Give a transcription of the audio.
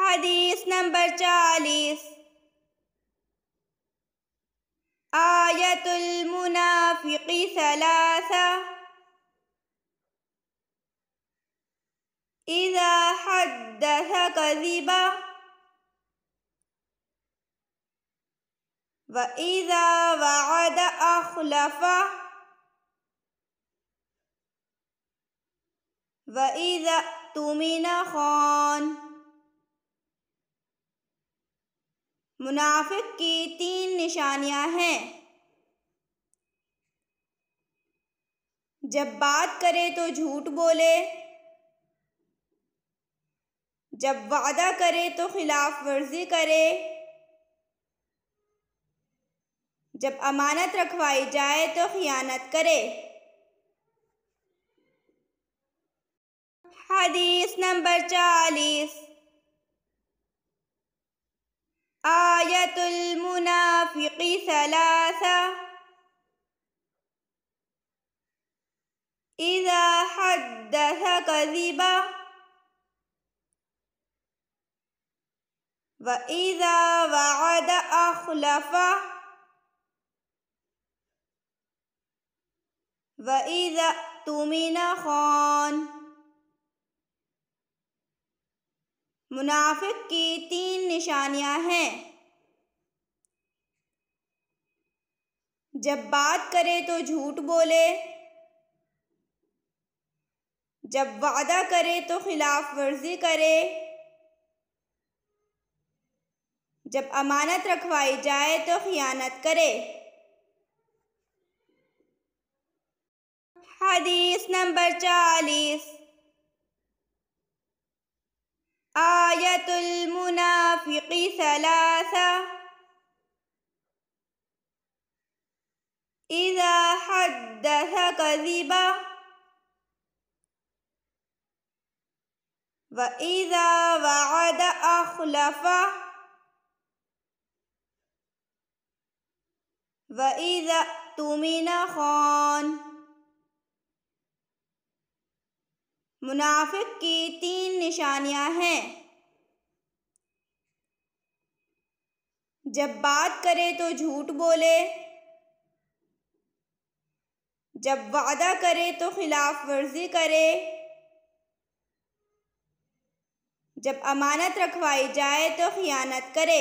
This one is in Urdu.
حديث نمبر चालीस آية المنافق ثلاثة إذا حدث كذبا وإذا وعد أخلفا وإذا اؤتمن خان منافق کی تین نشانیاں ہیں جب بات کرے تو جھوٹ بولے جب وعدہ کرے تو خلاف ورزی کرے جب امانت رکھوائی جائے تو خیانت کرے حدیث نمبر چالیس منافقی صلاسہ عزا حدث قصیبہ و عزا وعد اخلاف و عیز تو منافق کی تین نشانیاں ہیں جب بات کرے تو جھوٹ بولے جب وعدہ کرے تو خلاف ورزی کرے جب امانت رکھوائی جائے تو خیانت کرے حدیث نمبر چالیس آیت المنافق سلام اذا حدث كذبا واذا وعد اخلفا واذا تمن خان منافق کی تین نشانیاں ہیں جب بات کرے تو جھوٹ بولے جب وعدہ کرے تو خلاف ورزی کرے جب امانت رکھوائی جائے تو خیانت کرے